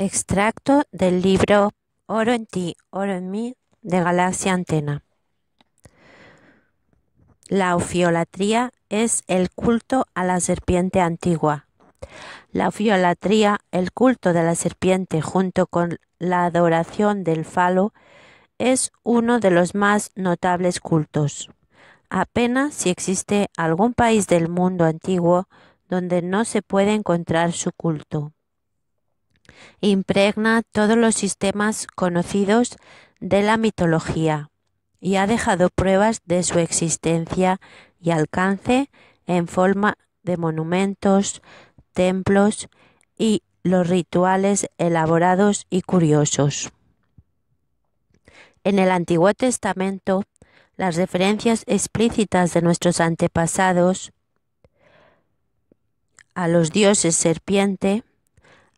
Extracto del libro Oro en ti, oro en mí de Galaxia Antena. La ofiolatría es el culto a la serpiente antigua. La ofiolatría, el culto de la serpiente junto con la adoración del falo, es uno de los más notables cultos. Apenas si existe algún país del mundo antiguo donde no se puede encontrar su culto impregna todos los sistemas conocidos de la mitología y ha dejado pruebas de su existencia y alcance en forma de monumentos, templos y los rituales elaborados y curiosos. En el Antiguo Testamento, las referencias explícitas de nuestros antepasados a los dioses serpiente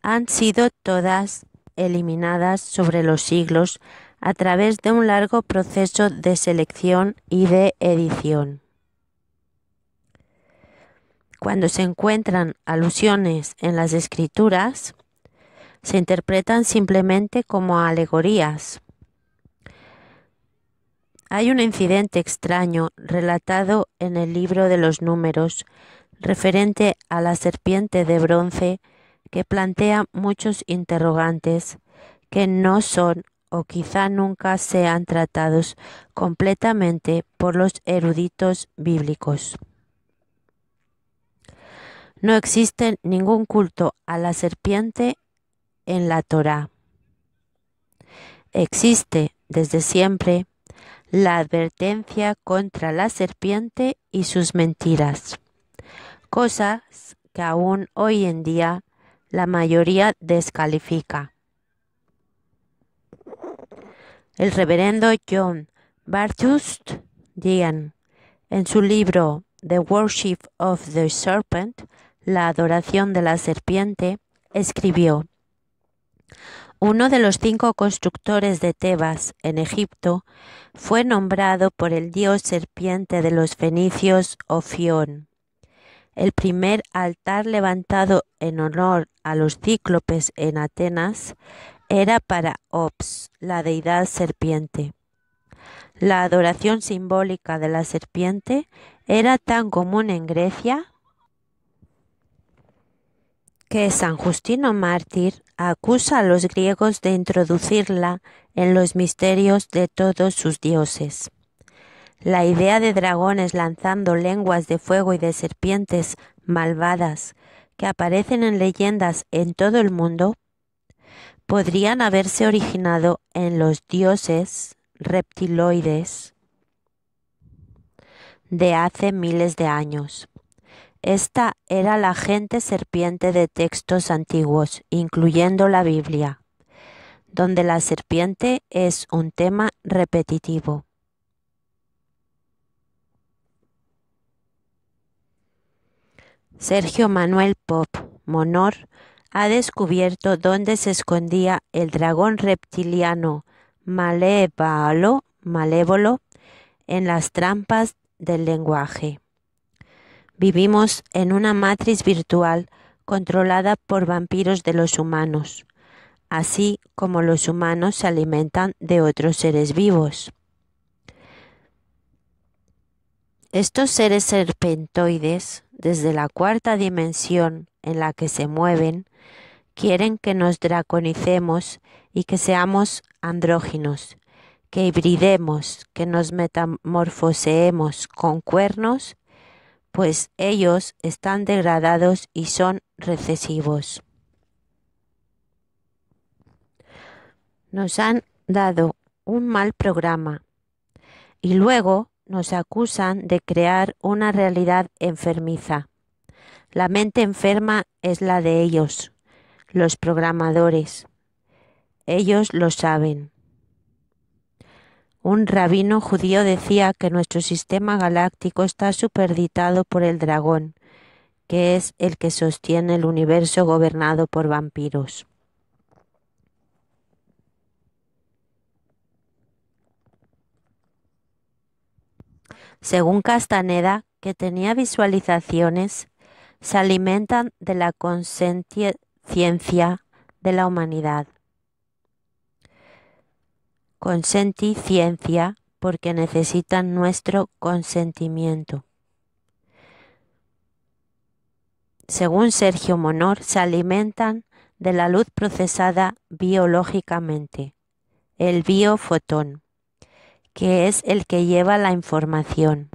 han sido todas eliminadas sobre los siglos a través de un largo proceso de selección y de edición. Cuando se encuentran alusiones en las escrituras, se interpretan simplemente como alegorías. Hay un incidente extraño relatado en el libro de los números referente a la serpiente de bronce que plantea muchos interrogantes que no son o quizá nunca sean tratados completamente por los eruditos bíblicos. No existe ningún culto a la serpiente en la Torá. Existe desde siempre la advertencia contra la serpiente y sus mentiras, cosas que aún hoy en día la mayoría descalifica. El reverendo John Bartust Dean, en su libro The Worship of the Serpent, La adoración de la serpiente, escribió, Uno de los cinco constructores de Tebas en Egipto fue nombrado por el dios serpiente de los fenicios Ofión. El primer altar levantado en honor a los cíclopes en Atenas era para Ops, la deidad serpiente. La adoración simbólica de la serpiente era tan común en Grecia que San Justino Mártir acusa a los griegos de introducirla en los misterios de todos sus dioses. La idea de dragones lanzando lenguas de fuego y de serpientes malvadas que aparecen en leyendas en todo el mundo podrían haberse originado en los dioses reptiloides de hace miles de años. Esta era la gente serpiente de textos antiguos, incluyendo la Biblia, donde la serpiente es un tema repetitivo. Sergio Manuel Pop Monor ha descubierto dónde se escondía el dragón reptiliano malévalo, malévolo en las trampas del lenguaje. Vivimos en una matriz virtual controlada por vampiros de los humanos, así como los humanos se alimentan de otros seres vivos. Estos seres serpentoides desde la cuarta dimensión en la que se mueven, quieren que nos draconicemos y que seamos andróginos, que hibridemos, que nos metamorfoseemos con cuernos, pues ellos están degradados y son recesivos. Nos han dado un mal programa y luego nos acusan de crear una realidad enfermiza. La mente enferma es la de ellos, los programadores. Ellos lo saben. Un rabino judío decía que nuestro sistema galáctico está superditado por el dragón, que es el que sostiene el universo gobernado por vampiros. Según Castaneda, que tenía visualizaciones, se alimentan de la consciencia de la humanidad. Consenticiencia porque necesitan nuestro consentimiento. Según Sergio Monor, se alimentan de la luz procesada biológicamente, el biofotón que es el que lleva la información.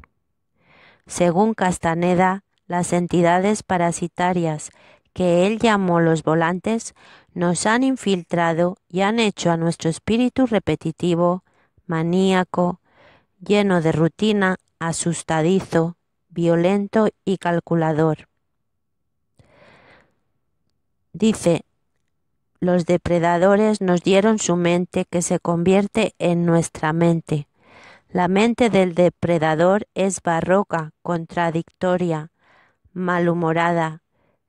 Según Castaneda, las entidades parasitarias que él llamó los volantes nos han infiltrado y han hecho a nuestro espíritu repetitivo, maníaco, lleno de rutina, asustadizo, violento y calculador. Dice, los depredadores nos dieron su mente que se convierte en nuestra mente. La mente del depredador es barroca, contradictoria, malhumorada,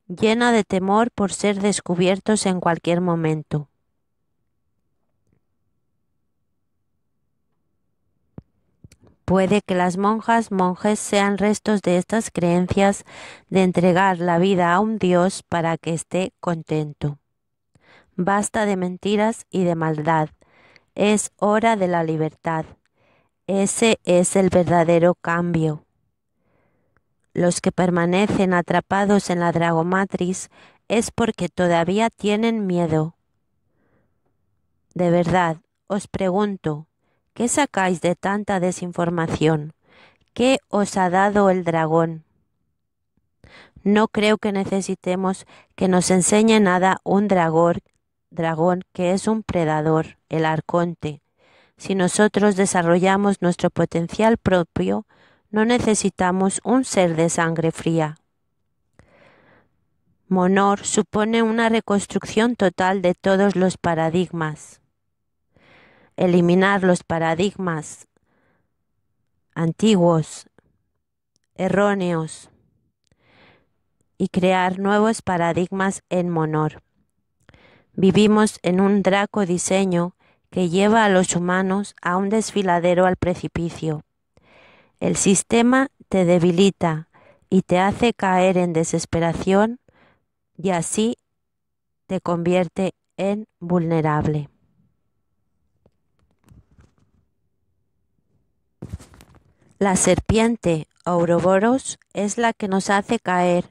llena de temor por ser descubiertos en cualquier momento. Puede que las monjas monjes sean restos de estas creencias de entregar la vida a un Dios para que esté contento. Basta de mentiras y de maldad. Es hora de la libertad. Ese es el verdadero cambio. Los que permanecen atrapados en la Dragomatriz es porque todavía tienen miedo. De verdad, os pregunto, ¿qué sacáis de tanta desinformación? ¿Qué os ha dado el dragón? No creo que necesitemos que nos enseñe nada un dragón dragón que es un predador, el arconte. Si nosotros desarrollamos nuestro potencial propio, no necesitamos un ser de sangre fría. Monor supone una reconstrucción total de todos los paradigmas. Eliminar los paradigmas antiguos, erróneos, y crear nuevos paradigmas en Monor. Vivimos en un draco diseño que lleva a los humanos a un desfiladero al precipicio. El sistema te debilita y te hace caer en desesperación y así te convierte en vulnerable. La serpiente Ouroboros es la que nos hace caer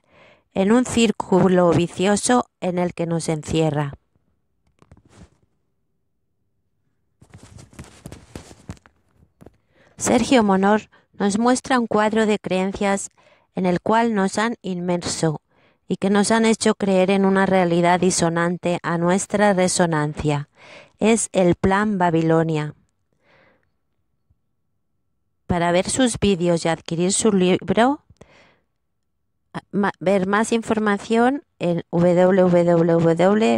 en un círculo vicioso en el que nos encierra. Sergio Monor nos muestra un cuadro de creencias en el cual nos han inmerso y que nos han hecho creer en una realidad disonante a nuestra resonancia. Es el Plan Babilonia. Para ver sus vídeos y adquirir su libro, ver más información en www.monor.org.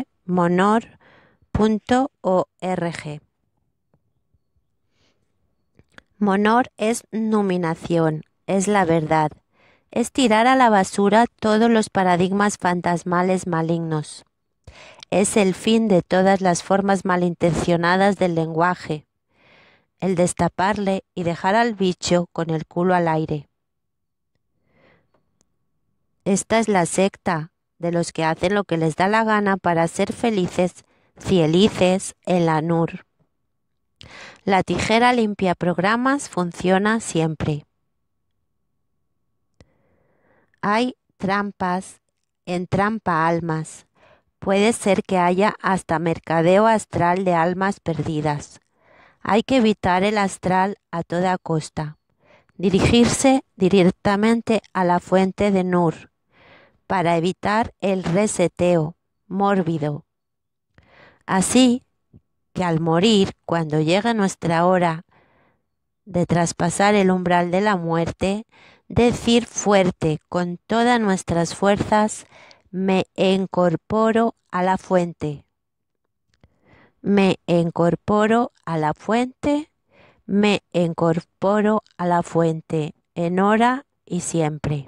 Monor es nominación, es la verdad, es tirar a la basura todos los paradigmas fantasmales malignos. Es el fin de todas las formas malintencionadas del lenguaje, el destaparle y dejar al bicho con el culo al aire. Esta es la secta de los que hacen lo que les da la gana para ser felices, fielices en la nur. La tijera limpia programas funciona siempre. Hay trampas en trampa almas. Puede ser que haya hasta mercadeo astral de almas perdidas. Hay que evitar el astral a toda costa. Dirigirse directamente a la fuente de Nur para evitar el reseteo mórbido. Así que al morir, cuando llega nuestra hora de traspasar el umbral de la muerte, decir fuerte con todas nuestras fuerzas, me incorporo a la fuente. Me incorporo a la fuente, me incorporo a la fuente, en hora y siempre.